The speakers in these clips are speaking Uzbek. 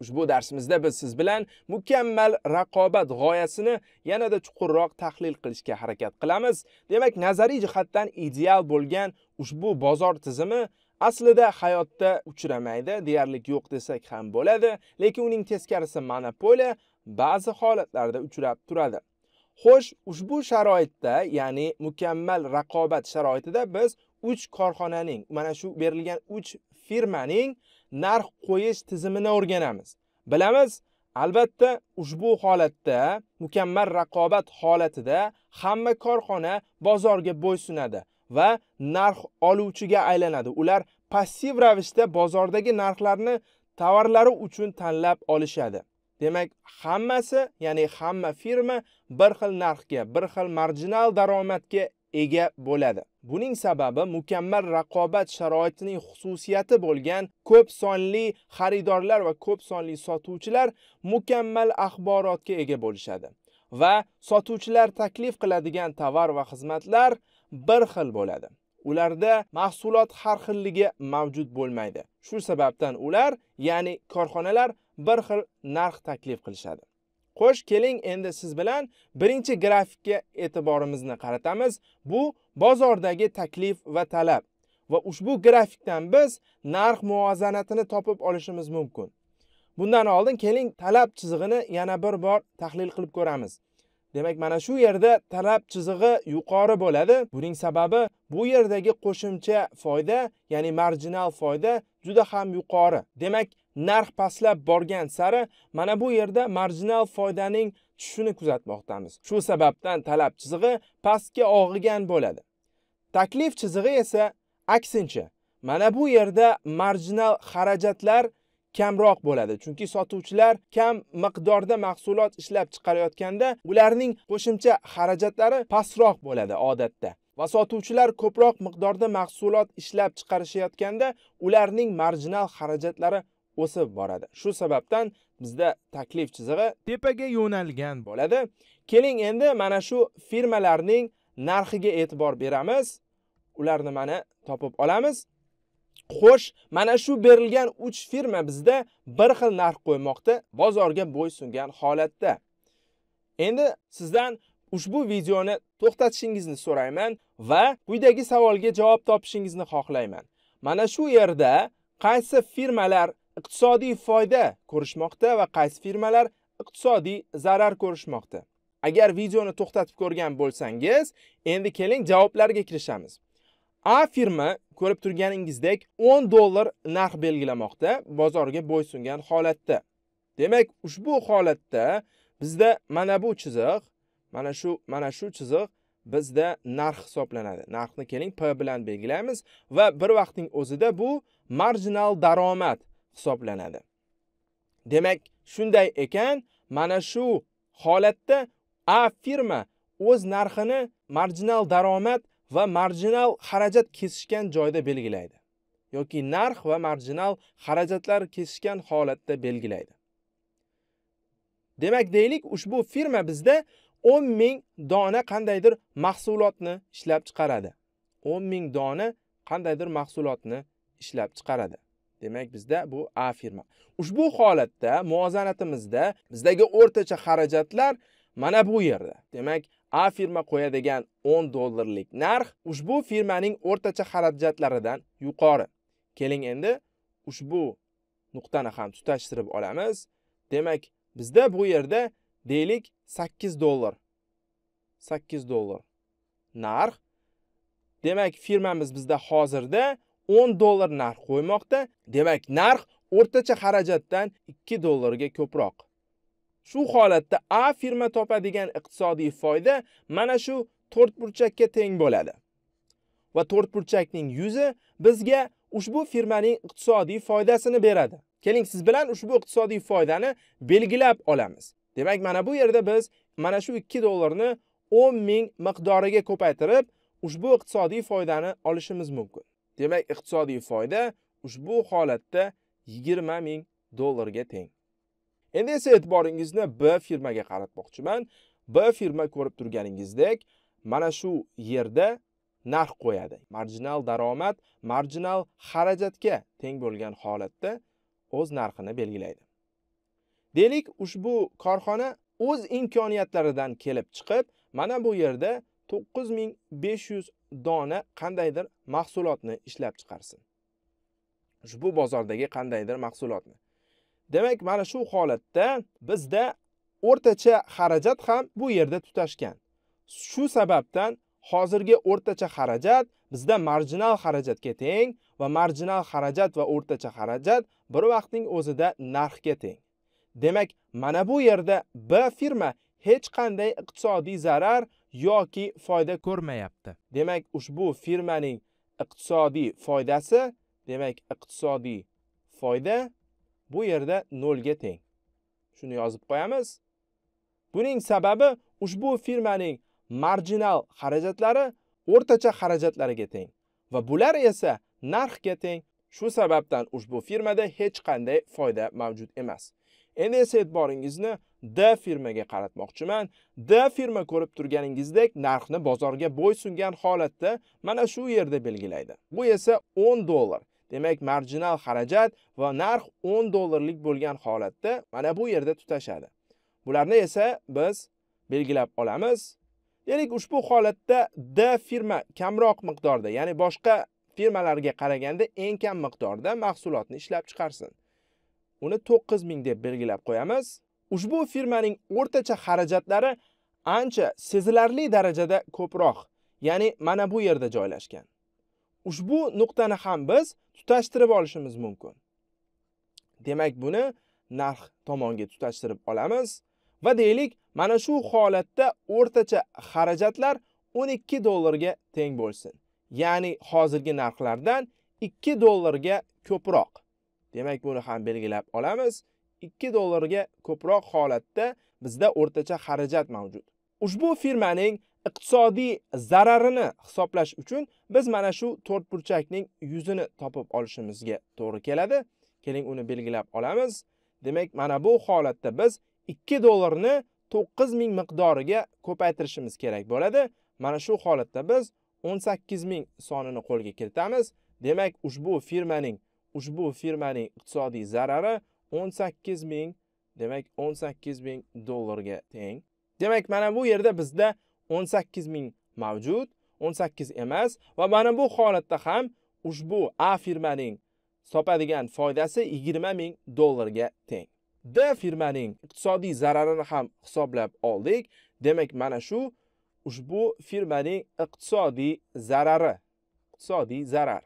Ushbu darsimizda biz siz bilan mukammal raqobat g'oyasini yanada chuqurroq tahlil qilishga harakat qilamiz. Demak, nazariy jihatdan ideal bo'lgan ushbu bozor tizimi aslida hayotda uchramaydi, deyarli yo'q desak ham bo'ladi, lekin uning teskarisi monopoliya ba'zi holatlarda uchrab turadi. Xo'sh, ushbu sharoitda, ya'ni mukammal raqobat sharoitida biz 3 korxonaning, mana shu berilgan 3 firmaning narx qo'yish tizimini o'rganamiz. Bilamiz, albatta ushbu holatda mukammal raqobat holatida hamma korxona bozorga bo'ysunadi va narx oluvchiga aylanadi. Ular passiv ravishda bozordagi narxlarni tovarlari uchun tanlab olishadi. Demak, hammasi, ya'ni hamma firma bir xil narxga, bir xil marjinal daromadga ega bo'ladi. Buning sababi mukammal raqobat sharoitining xususiyati bo'lgan ko'p sonli xaridorlar va ko'p sonli sotuvchilar mukammal axborotga ega bo'lishadi va sotuvchilar taklif qiladigan tovar va xizmatlar bir xil bo'ladi. Ularda mahsulot har xilligi mavjud bo'lmaydi. Shu sababdan ular, ya'ni korxonalar bir xil narx taklif qilishadi. Xo'sh, keling endi siz bilan birinchi grafikka e'tiborimizni qaratamiz. Bu bozordagi taklif va talab va ushbu grafikdan biz narx muvozanatini topib olishimiz mumkin. Bundan oldin keling talab chizig'ini yana bir bor tahlil qilib ko'ramiz. Demak, mana shu yerda talab chizig'i yuqori bo'ladi. Buning sababi bu yerdagi qo'shimcha foyda, ya'ni marjinal foyda juda ham yuqori. Demak, narx pastlab borgan sari mana bu yerda marjinal foydaning tushishini kuzatmoqdamiz shu sababdan talab chizig'i pastga og'igan bo'ladi taklif chizig'i esa aksincha mana bu yerda marjinal xarajatlar kamroq bo'ladi chunki sotuvchilar kam miqdorda mahsulot ishlab chiqarayotganda ularning qo'shimcha xarajatlari pastroq bo'ladi odatda va sotuvchilar ko'proq miqdorda mahsulot ishlab chiqarishayotganda ularning marjinal xarajatlari o'sib boradi shu sababdan bizda taklif chizig'i tepaga yo'nalgan bo'ladi keling endi mana shu firmalarning narxiga e'tibor beramiz ularni mana topib olamiz Xo'sh, mana shu berilgan 3 firma bizda bir xil narx qo'ymoqda, bozorga bo'ysungan holatda. Endi sizdan ushbu videoni to'xtatishingizni so'rayman va quyidagi savolga javob topishingizni xohlayman. Mana shu yerda qaysi firmalar iqtisodiy foyda ko'rishmoqda va qaysi firmalar iqtisodiy zarar ko'rishmoqda. Agar videoni to'xtatib ko'rgan bo'lsangiz, endi keling javoblarga kirishamiz. A firma ko'rib turganingizdek 10 dollar narx belgilamoqda bozorga bo'ysungan holatda. Demak, ushbu holatda bizda mana bu chiziq, mana shu mana shu chiziq bizda narx hisoblanadi. Narxni keling P bilan belgilaymiz va bir vaqtning o'zida bu marjinal daromad hisoblanadi. Demak, shunday ekan, mana shu holatda A firma o'z narxini marjinal daromad va marjinal xarajat kesishgan joyda belgilaydi yoki narx va marjinal xarajatlar kesishgan holatda belgilaydi. Demak, deylik, ushbu firma bizda 10 ming dona qandaydir mahsulotni ishlab chiqaradi. 10 ming dona qandaydir mahsulotni ishlab chiqaradi. Demak, bizda bu A firma. Ushbu holatda muvozanatimizda bizdagi o'rtacha xarajatlar mana bu yerda. Demak, A firma qo'yadigan 10 dollarlik narx ushbu firmaning o'rtacha xarajatlaridan yuqori. Keling endi ushbu nuqtani ham tutashtirib olamiz. Demak, bizda bu yerda deylik 8 dollar. 8 dollar narx. Demak, firmamiz bizda hozirda 10 dollar narx qo'ymoqda. Demak, narx o'rtacha xarajatdan 2 dollarga ko'proq. Shu holatda A firma topadigan iqtisodiy foyda mana shu to'rtburchakka teng bo'ladi. Va to'rtburchakning yuzi bizga ushbu firmaning iqtisodiy foydasini beradi. Keling, siz bilan ushbu iqtisodiy foydani belgilab olamiz. Demak, mana bu yerda biz mana shu 2 dollarni 10 ming miqdoriga ko'paytirib, ushbu iqtisodiy foydani olishimiz mumkin. Demak, iqtisodiy foyda ushbu holatda 20 ming dollarga teng. Endi esa e'tiboringizni B firmaga qaratmoqchiman. B firma ko'rib turganingizdek, mana shu yerda narx qo'yadi. Marjinal daromad marjinal xarajatga teng bo'lgan holatda o'z narxini belgilaydi. deylik ushbu korxona o'z imkoniyatlaridan kelib chiqib, mana bu yerda 9500 dona qandaydir mahsulotni ishlab chiqarsin. Ushbu bozordagi qandaydir mahsulotni. Demak, mana shu holatda bizda o'rtacha xarajat ham bu yerda tutashgan. Shu sababdan hozirgi o'rtacha xarajat bizda marjinal xarajatga teng va marjinal xarajat va o'rtacha xarajat bir vaqtning o'zida narxga teng. Demak, mana bu yerda B firma hech qanday iqtisodiy zarar yoki foyda ko'rmayapti. Demak, ushbu firmaning iqtisodiy foydasi, demak, iqtisodiy foyda bu yerda 0 ga teng. Shuni yozib qo'yamiz. Buning sababi ushbu firmaning marjinal xarajatlari o'rtacha xarajatlariga teng va bular esa narxga teng. Shu sababdan ushbu firmada hech qanday foyda mavjud emas. Endi esa e'tiboringizni D firmaga qaratmoqchiman. D firma ko'rib turganingizdek, narxni bozorga bo'ysungan holatda mana shu yerda belgilaydi. Bu esa 10 dollar. Demak, marjinal xarajat va narx 10 dollarlik bo'lgan holatda mana bu yerda tutashadi. Bularni esa biz belgilab olamiz. Demak, ushbu holatda D firma kamroq miqdorda, ya'ni boshqa firmalarga qaraganda eng kam miqdorda mahsulotni ishlab chiqarsin. Uni 9000 deb belgilab qo'yamiz. Ushbu firmaning o'rtacha xarajatlari ancha sezilarli darajada ko'proq, ya'ni mana bu yerda joylashgan. Ushbu nuqtani ham biz tutashtirib olishimiz mumkin. Demak, buni narx tomonga tutashtirib olamiz va deylik, mana shu holatda o'rtacha xarajatlar 12 dollarga teng bo'lsin. ya'ni hozirgi narxlardan 2 dollarga ko'proq. Demak, buni ham belgilab olamiz. 2 dollarga ko'proq holatda bizda o'rtacha xarajat mavjud. Ushbu firmaning iqtisodiy zararini hisoblash uchun biz mana shu to'rtburchakning yuzini topib olishimizga to'g'ri keladi. Keling uni belgilab olamiz. Demak, mana bu holatda biz 2 dollarni 9000 miqdoriga ko'paytirishimiz kerak bo'ladi. Mana shu holatda biz 18000 sonini qo'lga kiritamiz. Demak, ushbu firmaning, ushbu firmaning iqtisodiy zarari 18000, demak 18000 dollarga teng. Demak, mana bu yerda bizda 18000 mavjud, 18 emas va mana bu holatda ham ushbu A firmaning topadigan foydasi 20000 dollarga teng. D firmaning iqtisodiy zararini ham hisoblab oldik. Demak, mana shu ushbu firmaning iqtisodiy zarari, iqtisodiy zarar.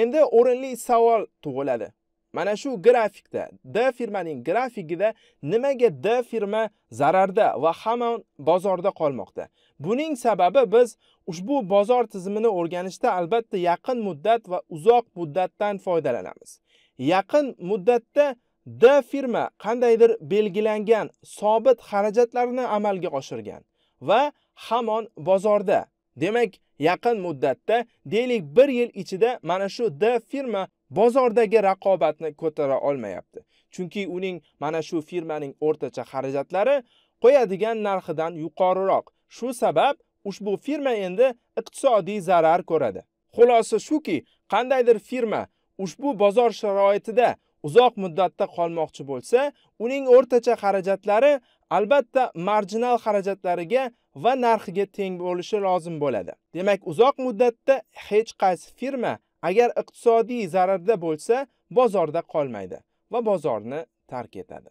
Endi o'rinli savol tug'iladi. Mana shu grafikda D firmaning grafikida nimaga D firma zararda va hamon bozorda qolmoqda? Buning sababi biz ushbu bozor tizimini o'rganishda albatta yaqin muddat va uzoq muddatdan foydalanamiz. Yaqin muddatda D firma qandaydir belgilangan sobit xarajatlarni amalga oshirgan va hamon bozorda. Demak, yaqin muddatda, deylik 1 yil ichida mana shu D firma bozordagi raqobatni ko'tara olmayapti. Chunki uning mana shu firmaning o'rtacha xarajatlari qo'yadigan narxidan yuqoriroq. Shu sabab ushbu firma endi iqtisodiy zarar ko'radi. Xulosa shuki, qandaydir firma ushbu bozor sharoitida uzoq muddatda qolmoqchi bo'lsa, uning o'rtacha xarajatlari albatta marjinal xarajatlariga va narxiga teng bo'lishi lozim bo'ladi. Demak, uzoq muddatda hech qaysi firma agar iqtisodiy zararda bo'lsa, bozorda qolmaydi va bozorni tark etadi.